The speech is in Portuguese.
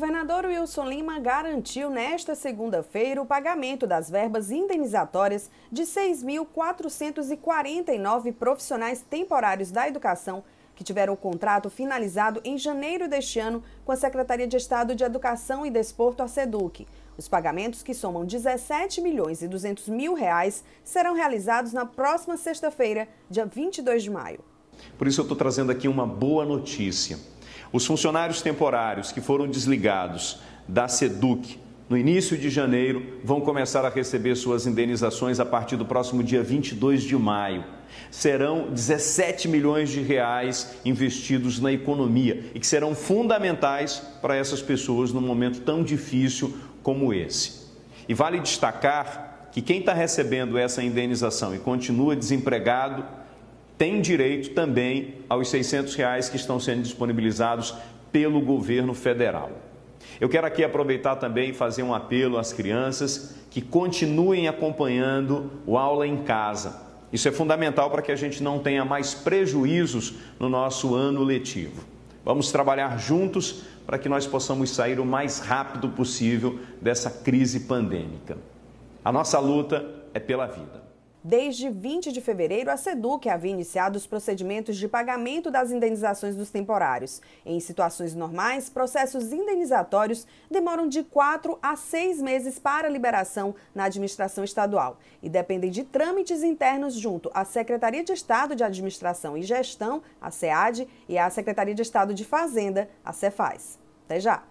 governador Wilson Lima garantiu nesta segunda-feira o pagamento das verbas indenizatórias de 6.449 profissionais temporários da educação que tiveram o contrato finalizado em janeiro deste ano com a Secretaria de Estado de Educação e Desporto, a SEDUC. Os pagamentos, que somam 17 milhões e 200 mil reais, serão realizados na próxima sexta-feira, dia 22 de maio. Por isso eu estou trazendo aqui uma boa notícia. Os funcionários temporários que foram desligados da SEDUC no início de janeiro vão começar a receber suas indenizações a partir do próximo dia 22 de maio. Serão 17 milhões de reais investidos na economia e que serão fundamentais para essas pessoas num momento tão difícil como esse. E vale destacar que quem está recebendo essa indenização e continua desempregado tem direito também aos 600 reais que estão sendo disponibilizados pelo governo federal. Eu quero aqui aproveitar também e fazer um apelo às crianças que continuem acompanhando o aula em casa. Isso é fundamental para que a gente não tenha mais prejuízos no nosso ano letivo. Vamos trabalhar juntos para que nós possamos sair o mais rápido possível dessa crise pandêmica. A nossa luta é pela vida. Desde 20 de fevereiro, a SEDUC havia iniciado os procedimentos de pagamento das indenizações dos temporários. Em situações normais, processos indenizatórios demoram de 4 a 6 meses para liberação na administração estadual e dependem de trâmites internos junto à Secretaria de Estado de Administração e Gestão, a SEAD, e à Secretaria de Estado de Fazenda, a Cefaz. Até já!